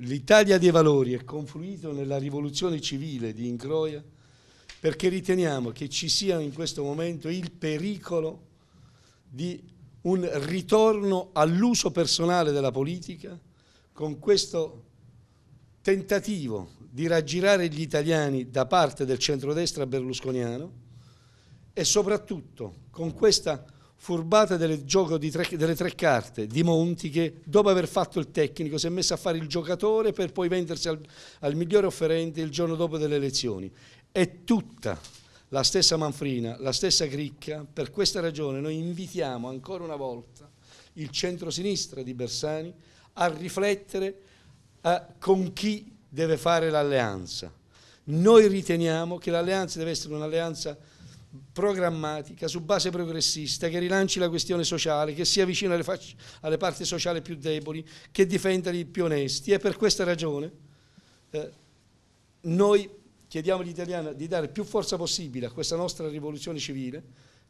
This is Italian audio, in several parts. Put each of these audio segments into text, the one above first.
L'Italia dei valori è confluito nella rivoluzione civile di Incroia perché riteniamo che ci sia in questo momento il pericolo di un ritorno all'uso personale della politica con questo tentativo di raggirare gli italiani da parte del centrodestra berlusconiano e soprattutto con questa furbata del gioco tre, delle tre carte di Monti che dopo aver fatto il tecnico si è messo a fare il giocatore per poi vendersi al, al migliore offerente il giorno dopo delle elezioni. È tutta la stessa manfrina, la stessa cricca, per questa ragione noi invitiamo ancora una volta il centro-sinistra di Bersani a riflettere a, con chi deve fare l'alleanza. Noi riteniamo che l'alleanza deve essere un'alleanza programmatica, su base progressista, che rilanci la questione sociale, che sia vicina alle, alle, parti sociali più deboli, che difenda i più onesti. E per questa ragione eh, noi chiediamo agli italiani di dare più forza possibile a questa nostra rivoluzione civile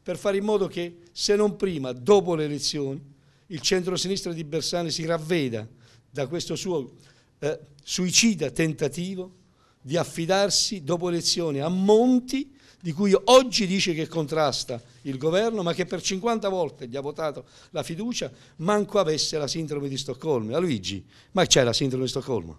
per fare in modo che, se non prima, dopo le elezioni, il centro-sinistra di Bersani si ravveda da questo suo eh, suicida tentativo di affidarsi dopo elezioni a Monti di cui oggi dice che contrasta il governo, ma che per 50 volte gli ha votato la fiducia, manco avesse la sindrome di Stoccolma. A Luigi, ma c'è la sindrome di Stoccolma?